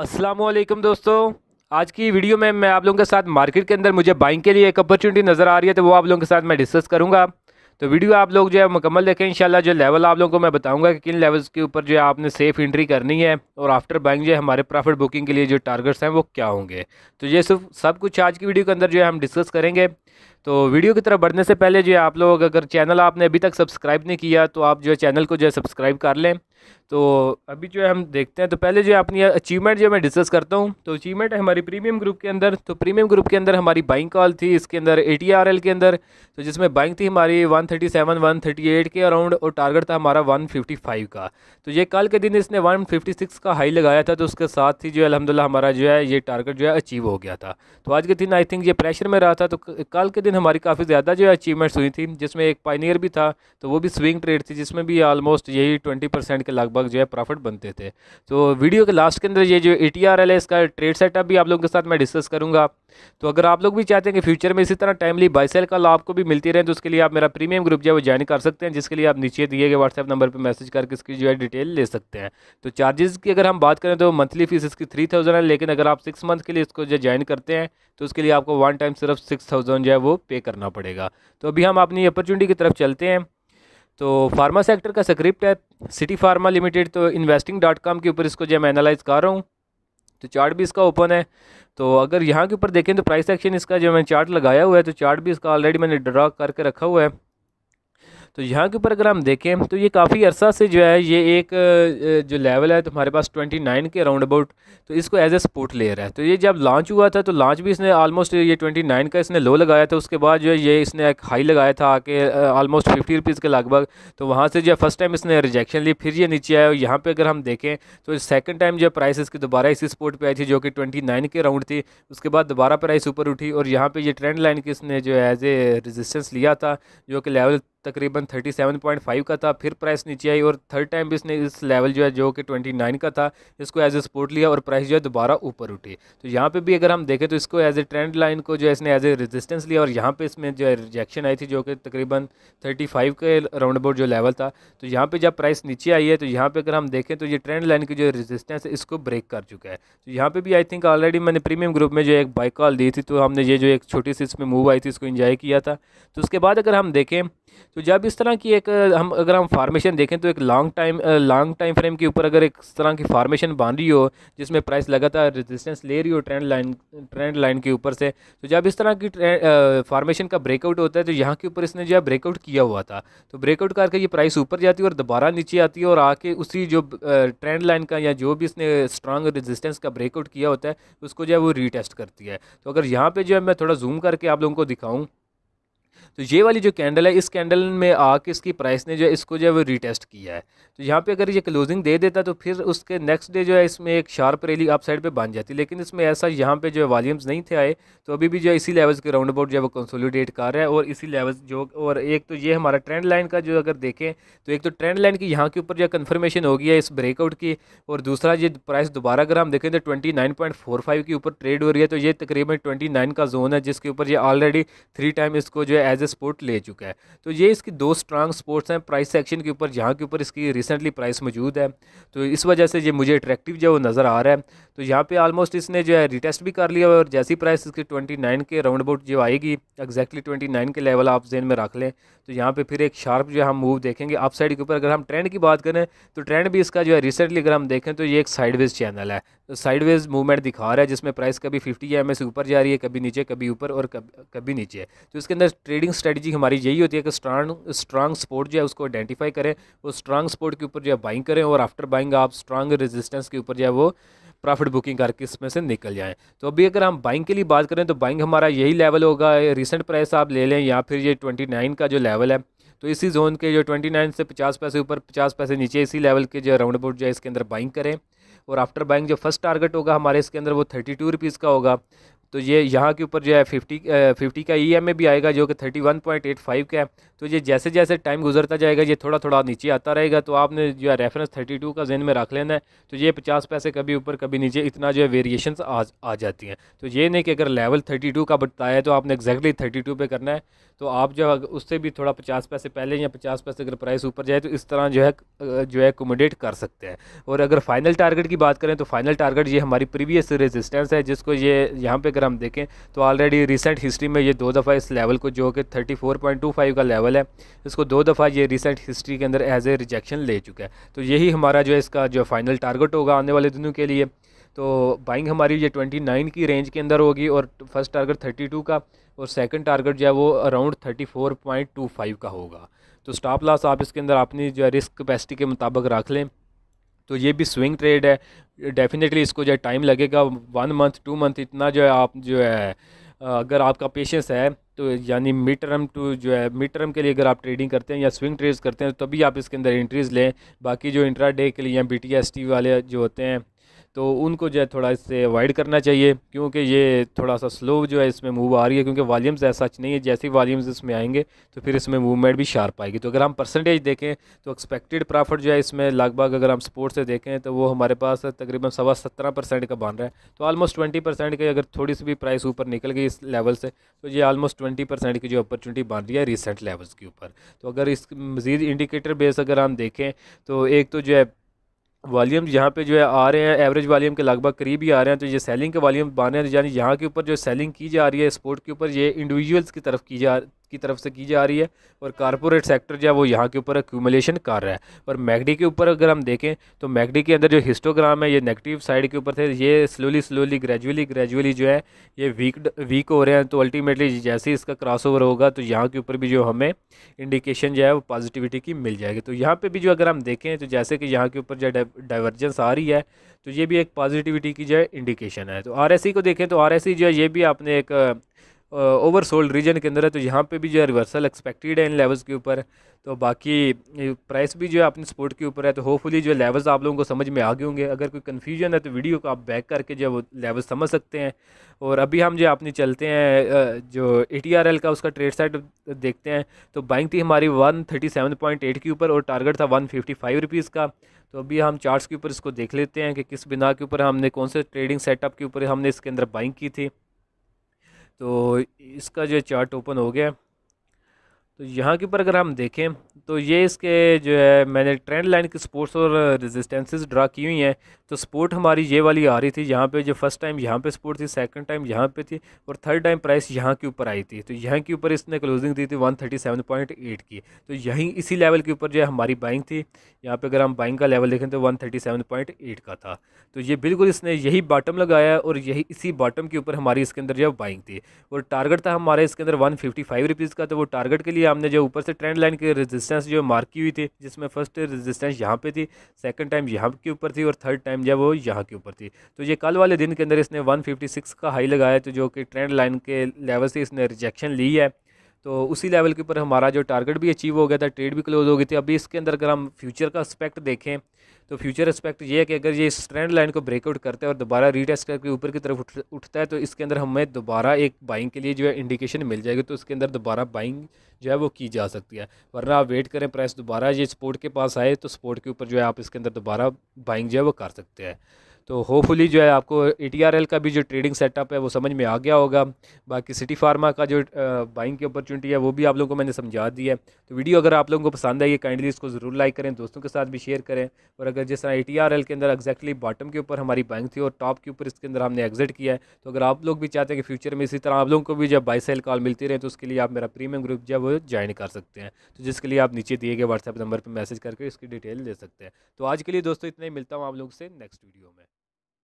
असलम दोस्तों आज की वीडियो में मैं आप लोगों के साथ मार्केट के अंदर मुझे बाइंग के लिए एक अपॉर्चुनिटी नज़र आ रही है तो वो आप लोगों के साथ मैं डिस्कस करूंगा तो वीडियो आप लोग जो है मुकम्मल देखें इंशाल्लाह जो लेवल आप लोगों को मैं बताऊंगा कि किन लेवल्स के ऊपर जो है आपने सेफ़ इंट्री करनी है और आफ्टर बाइंग जो है हमारे प्रॉफिट बुकिंग के लिए जो टारगेट्स हैं वो क्या होंगे तो ये सब सब कुछ आज की वीडियो के अंदर जो है हम डिस्कस करेंगे तो वीडियो की तरफ बढ़ने से पहले जो है आप लोग अगर चैनल आपने अभी तक सब्सक्राइब नहीं किया तो आप जो है चैनल को जो है सब्सक्राइब कर लें तो अभी जो है हम देखते हैं तो पहले जो है अपनी अचीवमेंट जो मैं डिस्कस करता हूँ तो अचीवमेंट है हमारी प्रीमियम ग्रुप के अंदर तो प्रीमियम ग्रुप के अंदर हमारी बाइंग कॉल थी इसके अंदर ए के अंदर तो जिसमें बाइंग थी हमारी वन थर्टी के अराउंड और टारगेट था हमारा वन का तो ये कल के दिन इसने वन का हाई लगाया था तो उसके साथ ही जो है अलहमदिल्ला हमारा जो है ये टारगेट जो है अचीव हो गया था तो आज के दिन आई थिंक ये प्रेशर में रहा था तो कल के दिन दिन हमारी काफ़ी ज़्यादा जो अचीवमेंट्स हुई थी जिसमें एक पाइनियर भी था तो वो भी स्विंग ट्रेड थी जिसमें भी ऑलमोस्ट यही ट्वेंटी परसेंट के लगभग जो है प्रॉफिट बनते थे तो वीडियो के लास्ट के अंदर ये जो ए टी आर एल है इसका ट्रेड सेटअप भी आप लोगों के साथ मैं डिस्कस करूँगा तो अगर आप लोग भी चाहते हैं कि फ्यूचर में इसी तरह टाइमली बाई सेल कॉल आपको भी मिलती रहे तो उसके लिए आप मेरा प्रीमियम ग्रुप जो है वो ज्वाइन कर सकते हैं जिसके लिए आप नीचे दिए गए व्हाट्सएप नंबर पर मैसेज करके इसकी जो है डिटेल ले सकते हैं तो चार्जेस की अगर हम बात करें तो मंथली फीस इसकी थ्री थाउजेंड है लेकिन अगर आप सिक्स मंथ के लिए इसको जो ज्वाइन करते हैं तो उसके लिए आपको वन टाइम सिर्फ सिक्स थाउजेंड जो है वो पे करना पड़ेगा तो अभी हम अपनी अपॉर्चुनिटी की तरफ चलते हैं तो फार्मा सेक्टर का स्क्रिप्ट है सिटी फार्मा लिमिटेड तो इन्वेस्टिंग डॉट कॉम के ऊपर इसको जो मैं एनालाइज़ कर रहा हूँ तो चार्ट भी इसका ओपन है तो अगर यहाँ के ऊपर देखें तो प्राइस एक्शन इसका जो मैंने चार्ट लगाया हुआ है तो चार्ट भी इसका ऑलरेडी मैंने ड्रा करके रखा हुआ है तो यहाँ के ऊपर अगर हम देखें तो ये काफ़ी अरसा से जो है ये एक जो लेवल है तुम्हारे पास ट्वेंटी नाइन के अराउंड अबाउट तो इसको एज ए स्पोर्ट लेयर है तो ये जब लॉन्च हुआ था तो लॉन्च भी इसने आलमोस्ट ये ट्वेंटी नाइन का इसने लो लगाया था उसके बाद जो है ये इसने एक हाई लगाया था आके आलमोस्ट फिफ्टी रुपीज़ के लगभग तो वहाँ से जो है फर्स्ट टाइम इसने रिजेक्शन ली फिर ये नीचे आया और यहाँ पर अगर हम देखें तो सेकेंड टाइम जो प्राइस इसकी दोबारा इसी स्पोर्ट पर आई थी जो कि ट्वेंटी नाइन के अराउंड थी उसके बाद दोबारा प्राइस ऊपर उठी और यहाँ पर ये ट्रेंड लाइन की इसने जो एज ए रजिस्टेंस लिया था जो कि लेवल तकरीबन 37.5 का था फिर प्राइस नीचे आई और थर्ड टाइम भी इसने इस लेवल जो है जो कि 29 का था इसको एज ए सपोर्ट लिया और प्राइस जो है दोबारा ऊपर उठी तो यहाँ पे भी अगर हम देखें तो इसको एज ए ट्रेंड लाइन को जो है इसने एज ए रेजिस्टेंस लिया और यहाँ पे इसमें जो है रिजेक्शन आई थी जो कि तकरीबन थर्टी फाइव के राउंड अबाउट जो लेवल था तो यहाँ पर जब प्राइस नीचे आई है तो यहाँ पर अगर हम देखें तो ये ट्रेंड लाइन की जो रेजिस्टेंस है इसको ब्रेक कर चुका है तो यहाँ पर भी आई थिंक ऑलरेडी मैंने प्रीमियम ग्रुप में जो एक बाइक कॉल दी थी तो हमने ये जो एक छोटी सी इसमें मूव आई थी इसको इन्जॉय किया था तो उसके बाद अगर हम देखें तो जब इस तरह की एक हम अगर हम फार्मेशन देखें तो एक long time long time frame के ऊपर अगर एक तरह की फार्मेशन बांध रही हो जिसमें प्राइस लगातार रेजिस्टेंस ले रही हो ट्रेंड लाइन ट्रेंड लाइन के ऊपर से तो जब इस तरह की फार्मेशन का ब्रेकआउट होता है तो यहाँ के ऊपर इसने जो है ब्रेकआउट किया हुआ था तो ब्रेकआउट करके ये प्राइस ऊपर जाती है और दोबारा नीचे आती है और आके उसी जो ट्रेंड लाइन का या जो भी इसने स्ट्रांग रेजिस्टेंस का ब्रेकआउट किया होता है उसको जो है वो रीटेस्ट करती है तो अगर यहाँ पर जो है मैं थोड़ा जूम करके आप लोगों को दिखाऊँ तो ये वाली जो कैंडल है इस कैंडल में आके इसकी प्राइस ने जो है इसको जो है वो रीटेस्ट किया है तो यहाँ पे अगर ये क्लोजिंग दे देता तो फिर उसके नेक्स्ट डे जो है इसमें एक शार्प रैली आप साइड पर बन जाती लेकिन इसमें ऐसा यहाँ पर जो है वॉल्यूम्स नहीं थे आए तो अभी भी जो है इसी लेवल्स के राउंड अबाउट जो है वो कंसोलीडेट कर रहा है और इसी लेवल जो और एक तो ये हमारा ट्रेंड लाइन का जो अगर देखें तो एक तो ट्रेंड लाइन की यहाँ के ऊपर जो कन्फर्मेशन हो गई है इस ब्रेकआउट की और दूसरा ये प्राइस दोबारा अगर हम देखें तो twenty nine point four five के ऊपर ट्रेड हो रही है तो ये तकरीबन ट्वेंटी नाइन का जोन है जिसके ऊपर ये ऑलरेडी थ्री टाइम इसको जो है एज ए स्पोर्ट ले चुका है तो ये इसकी दो स्ट्रांग स्पोर्ट्स हैं प्राइस सेक्शन के ऊपर जहाँ के ऊपर इसकी रिसेंटली प्राइस मौजूद है तो इस वजह से ये मुझे अट्रैक्टिव जो नज़र आ रहा है तो यहाँ पर आलमोस्ट इसने जो है रिटेस्ट भी कर लिया और जैसी प्राइस इसकी ट्वेंटी नाइन के राउंड अबाउट जो आएगी एक्जैक्टली ट्वेंटी नाइन के लेवल आप जेन में रख लें तो यहाँ पर फिर एक शार्प जो है हम मूव देखेंगे अप साइड के ऊपर अगर हम ट्रेंड की बात करें तो ट्रेंड भी इसका जो है रिसेंटली अगर हम देखें तो ये एक साइडवेज चैनल है तो साइडवेज मूवमेंट दिखा रहा है जिसमें प्राइस कभी फिफ्टी एम से ऊपर जा रही है कभी नीचे कभी ऊपर और कभी नीचे तो इसके अंदर ट्रेडिंग स्ट्रेटजी हमारी यही होती है कि स्ट्रांग स्ट्रांग सपोर्ट जो है उसको आइडेंटिफाई करें उस स्ट्रांग सपोर्ट के ऊपर जो है बाइंग करें और आफ्टर बाइंग आप स्ट्रांग रेजिस्टेंस के ऊपर जो है वो प्रॉफिट बुकिंग करके इसमें से निकल जाएँ तो अभी अगर हम बाइंग के लिए बात करें तो बाइंग हमारा यही लेवल होगा रिसेंट प्राइस आप ले लें या फिर ये ट्वेंटी नाइन का जो लेवल है तो इसी जोन के जो ट्वेंटी नाइन से पचास पैसे ऊपर पचास पैसे नीचे इसी लेवल के जो राउंड अबाउट जो है इसके अंदर बाइंग करें और आफ्टर बाइंग जो फर्स्ट टारगेट होगा हमारे इसके अंदर वो थर्टी टू रुपीज़ का होगा तो ये यहाँ के ऊपर जो है फिफ्टी फिफ्टी का ई e भी आएगा जो कि thirty one point eight five का है तो ये जैसे जैसे टाइम गुजरता जाएगा ये थोड़ा थोड़ा नीचे आता रहेगा तो आपने जो है रेफरेंस थर्टी टू का ज़ेन में रख लेना है तो ये पचास पैसे कभी ऊपर कभी नीचे इतना जो है वेरिएशन आ, आ जाती हैं तो ये नहीं कि अगर लेवल थर्टी टू का बताया है तो आपने एक्जैक्टली थर्टी टू पर करना है तो आप जो उससे भी थोड़ा पचास पैसे पहले या पचास पैसे अगर प्राइस ऊपर जाए तो इस तरह जो है जो है एकोमोडेट कर सकते हैं और अगर फाइनल टारगेट की बात करें तो फाइनल टारगेट ये हमारी प्रीवियस रेजिस्टेंस है जिसको ये यहाँ पर अगर हम देखें तो ऑलरेडी रिसेंट हिस्ट्री में ये दो दफ़ा इस लेवल को जो कि 34.25 का लेवल है इसको दो दफ़ा ये रिसेंट हिस्ट्री के अंदर एज ए रिजेक्शन ले चुका है तो यही हमारा जो है इसका जो फाइनल टारगेट होगा आने वाले दिनों के लिए तो बाइंग हमारी ये 29 की रेंज के अंदर होगी और फर्स्ट टारगेट 32 का और सेकंड टारगेट जो है वो अराउंड 34.25 का होगा तो स्टॉप लॉस आप इसके अंदर अपनी जो है रिस्क कैपेसिटी के मुताबिक रख लें तो ये भी स्विंग ट्रेड है डेफिनेटली इसको जो है टाइम लगेगा वन मंथ टू मंथ इतना जो है आप जो है अगर आपका पेशेंस है तो यानी मिड टर्म टू जो है मिड टर्म के लिए अगर आप ट्रेडिंग करते हैं या स्विंग ट्रेड्स करते हैं तो तभी आप इसके अंदर एंट्रीज़ लें बाकी जो इंट्रा डे के लिए या बी वाले जो होते हैं तो उनको जो है थोड़ा इससे अवॉइड करना चाहिए क्योंकि ये थोड़ा सा स्लो जो है इसमें मूव आ रही है क्योंकि वॉल्यूम्स ऐसा नहीं है जैसे ही वॉल्यूम्स इसमें आएंगे तो फिर इसमें मूवमेंट भी शार्प आएगी तो अगर हम परसेंटेज देखें तो एक्सपेक्टेड प्रॉफिट जो है इसमें लगभग अगर हम स्पोर्ट से देखें तो वो हमारे पास तकरीबन सवा सत्रह परसेंट का बन रहा है तो आलमोस्ट ट्वेंटी परसेंट के अगर थोड़ी सी भी प्राइस ऊपर निकल गई इस लेवल से तो ये आलमोस्ट ट्वेंटी परसेंट की जो अपॉर्चुनिटी बन रही है रिसेंट लेवल्स के ऊपर तो अगर इस मज़ीद इंडिकेटर बेस अगर हम देखें तो एक तो जो है वॉल्यूम यहाँ पे जो है आ रहे हैं एवरेज वॉल्यूम के लगभग करीब ही आ रहे हैं तो ये सेलिंग के वॉल्यूम बने हैं तो यानी यहाँ के ऊपर जो सेलिंग की जा रही है स्पोर्ट के ऊपर ये इंडिविजुअल्स की तरफ की जा की तरफ से की जा रही है और कॉरपोरेट सेक्टर जो है वो यहाँ के ऊपर एक्यूमलेशन कर रहा है और मैगडी के ऊपर अगर हम देखें तो मैगडी के अंदर जो हिस्टोग्राम है ये नेगेटिव साइड के ऊपर थे ये स्लोली स्लोली ग्रेजुअली ग्रेजुअली जो है ये वीक वीक हो रहे हैं तो अल्टीमेटली जैसे ही इसका क्रॉस होगा तो यहाँ के ऊपर भी जो हमें इंडिकेशन जो है वो पॉजिटिविटी की मिल जाएगी तो यहाँ पर भी जो अगर हम देखें तो जैसे कि यहाँ के ऊपर जो डाइवर्जेंस आ रही है तो ये भी एक पॉजिटिविटी की जो है इंडिकेशन है तो आर e को देखें तो आर e जो है ये भी आपने एक ओवर सोल्ड रीजन के अंदर है तो यहाँ पे भी जो है रिवर्सल एक्सपेक्टेड है इन लेवल्स के ऊपर तो बाकी प्राइस भी जो है अपने सपोर्ट के ऊपर है तो होपफुली जो लेवल्स आप लोगों को समझ में आ गए होंगे अगर कोई कन्फ्यूजन है तो वीडियो को आप बैक करके जो है वो लेवल समझ सकते हैं और अभी हम जो अपने चलते हैं जो ए का उसका ट्रेड साइड देखते हैं तो बाइंग थी हमारी वन के ऊपर और टारगेट था वन फिफ्टी का तो अभी हम चार्ट्स के ऊपर इसको देख लेते हैं कि किस बिना के ऊपर हमने कौन से ट्रेडिंग सेटअप के ऊपर हमने इसके अंदर बाइंग की थी तो इसका जो चार्ट ओपन हो गया तो यहाँ के ऊपर अगर हम देखें तो ये इसके जो है मैंने ट्रेंड लाइन की सपोर्ट्स और रेजिस्टेंसेस ड्रा की हुई हैं तो सपोर्ट हमारी ये वाली आ रही थी यहाँ पे जो फर्स्ट टाइम यहाँ पे सपोर्ट थी सेकंड टाइम यहाँ पे थी और थर्ड टाइम प्राइस यहाँ के ऊपर आई थी तो यहाँ के ऊपर इसने क्लोजिंग दी थी वन की तो यहीं इसी लेवल के ऊपर जो है हमारी बाइंग थी यहाँ पर अगर हम बाइंग का लेवल देखें तो वन का था तो ये बिल्कुल इसने यही बॉटम लगाया और यही इसी बॉटम के ऊपर हमारी इसके अंदर जो है बाइंग थी और टारगेट था हमारे इसके अंदर वन फिफ्टी का तो वो टारगेट के लिए थी हमने जो ऊपर से ट्रेंड लाइन के रेजिस्टेंस जो मार्क की हुई थी जिसमें फर्स्ट रेजिस्टेंस यहाँ पे थी सेकंड टाइम यहाँ के ऊपर थी और थर्ड टाइम जब वो यहाँ के ऊपर थी तो ये कल वाले दिन के अंदर इसने 156 का हाई लगाया तो जो कि ट्रेंड लाइन के लेवल से इसने रिजेक्शन ली है तो उसी लेवल के ऊपर हमारा जो टारगेट भी अचीव हो गया था ट्रेड भी क्लोज हो गई थी अभी इसके अंदर अगर हम फ्यूचर का एस्पेक्ट देखें तो फ्यूचर एस्पेक्ट ये है कि अगर ये इस ट्रेंड लाइन को ब्रेकआउट करता है और दोबारा रीटेस्ट करके ऊपर की तरफ उठ, उठता है तो इसके अंदर हमें दोबारा एक बाइंग के लिए जो है इंडिकेशन मिल जाएगी तो इसके अंदर दोबारा बाइंग जो है वो की जा सकती है वरना आप वेट करें प्राइस दोबारा ये स्पोर्ट के पास आए तो स्पोर्ट के ऊपर जो है आप इसके अंदर दोबारा बाइंग जो है वो कर सकते हैं तो होपफुली जो है आपको ए का भी जो ट्रेडिंग सेटअप है वो समझ में आ गया होगा बाकी सिटी फार्मा का जो बाइंग की अपॉर्चुनिटी है वो भी आप लोगों को मैंने समझा दी है तो वीडियो अगर आप लोगों को पसंद आई है काइंडली इसको ज़रूर लाइक करें दोस्तों के साथ भी शेयर करें और अगर जिस तरह ए के अंदर एक्जैक्टली बॉटम के ऊपर हमारी बाइंग थी और टॉप के ऊपर इसके अंदर हमने एग्जिट किया है तो अगर आप लोग भी चाहते हैं कि फ्यूचर में इसी तरह आप लोगों को भी जब बाई सेल कॉल मिलती रहे तो उसके लिए आप मेरा प्रीमियम ग्रुप जो है वो ज्वाइन कर सकते हैं तो जिसके लिए आप नीचे दिए गए व्हाट्सएप नंबर पर मैसेज करके इसकी डिटेल दे सकते हैं तो आज के लिए दोस्तों इतना ही मिलता हूँ आप लोग से नेक्स्ट वीडियो में